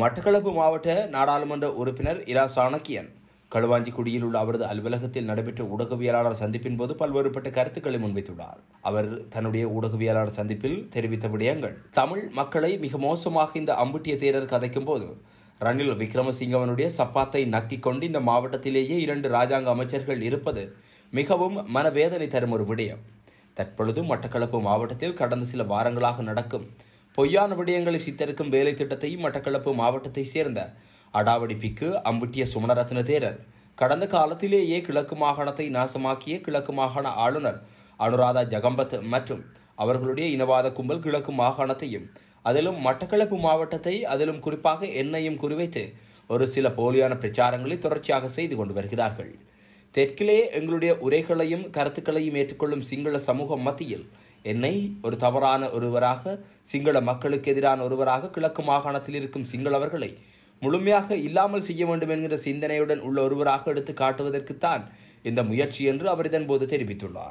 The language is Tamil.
மட்டக்களப்பு மாவட்ட நாடாளுமன்ற உறுப்பினர் இரா சாணக்கியன் களுவாஞ்சிக்குடியில் உள்ள அவரது அலுவலகத்தில் நடைபெற்ற ஊடகவியலாளர் சந்திப்பின் போது பல்வேறுபட்ட கருத்துக்களை முன்வைத்துள்ளார் அவர் தன்னுடைய ஊடகவியலாளர் சந்திப்பில் தெரிவித்த விடயங்கள் தமிழ் மக்களை மிக மோசமாக இந்த அம்புட்டிய தேரர் கதைக்கும் போது ரணில் விக்ரமசிங்கவனுடைய சப்பாத்தை நக்கிக் கொண்டு இந்த மாவட்டத்திலேயே இரண்டு ராஜாங்க அமைச்சர்கள் இருப்பது மிகவும் மனவேதனை தரும் ஒரு விடயம் தற்பொழுது மட்டக்களப்பு மாவட்டத்தில் கடந்த சில வாரங்களாக நடக்கும் பொய்யான விடயங்களை சித்தரிக்கும் வேலை திட்டத்தையும் மட்டக்களப்பு மாவட்டத்தை சேர்ந்த அடாவடி பிக்கு அம்புட்டிய சுமணரத்ன தேரர் கடந்த காலத்திலேயே கிழக்கு மாகாணத்தை நாசமாக்கிய கிழக்கு மாகாண ஆளுநர் அனுராதா ஜெகம்பத் மற்றும் அவர்களுடைய இனவாத கும்பல் கிழக்கு மாகாணத்தையும் அதிலும் மட்டக்களப்பு மாவட்டத்தை அதிலும் குறிப்பாக என்னையும் குறிவைத்து ஒரு சில போலியான பிரச்சாரங்களை தொடர்ச்சியாக செய்து கொண்டு வருகிறார்கள் தெற்கிலே எங்களுடைய உரைகளையும் கருத்துக்களையும் ஏற்றுக்கொள்ளும் சிங்கள சமூகம் மத்தியில் என்னை ஒரு தவறான ஒருவராக சிங்கள மக்களுக்கு எதிரான ஒருவராக கிழக்கு மாகாணத்தில் இருக்கும் சிங்களவர்களை முழுமையாக இல்லாமல் செய்ய வேண்டும் என்கிற சிந்தனையுடன் உள்ள ஒருவராக எடுத்து காட்டுவதற்குத்தான் இந்த முயற்சி என்று அவர் இதன்போது தெரிவித்துள்ளார்